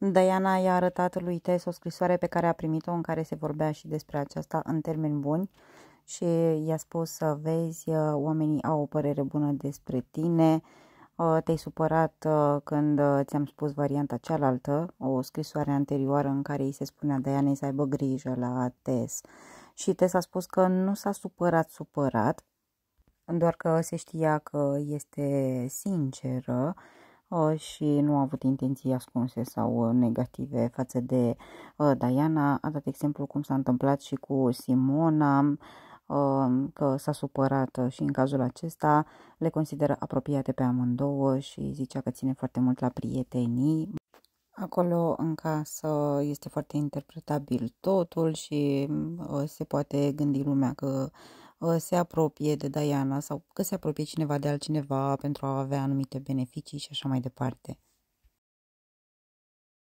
Diana i-a arătat lui Tess o scrisoare pe care a primit-o în care se vorbea și despre aceasta în termeni buni și i-a spus să vezi, uh, oamenii au o părere bună despre tine, uh, te-ai supărat uh, când ți-am spus varianta cealaltă, o scrisoare anterioară în care îi se spunea Diana să aibă grijă la Tess. Și Tess a spus că nu s-a supărat supărat, doar că se știa că este sinceră Uh, și nu a avut intenții ascunse sau uh, negative față de uh, Diana. A dat exemplu cum s-a întâmplat și cu Simona, că s-a supărat și în cazul acesta le consideră apropiate pe amândouă și zicea că ține foarte mult la prietenii. Acolo în casă este foarte interpretabil totul și se poate gândi lumea că uh, Ă, se apropie de Diana sau că se apropie cineva de altcineva pentru a avea anumite beneficii și așa mai departe.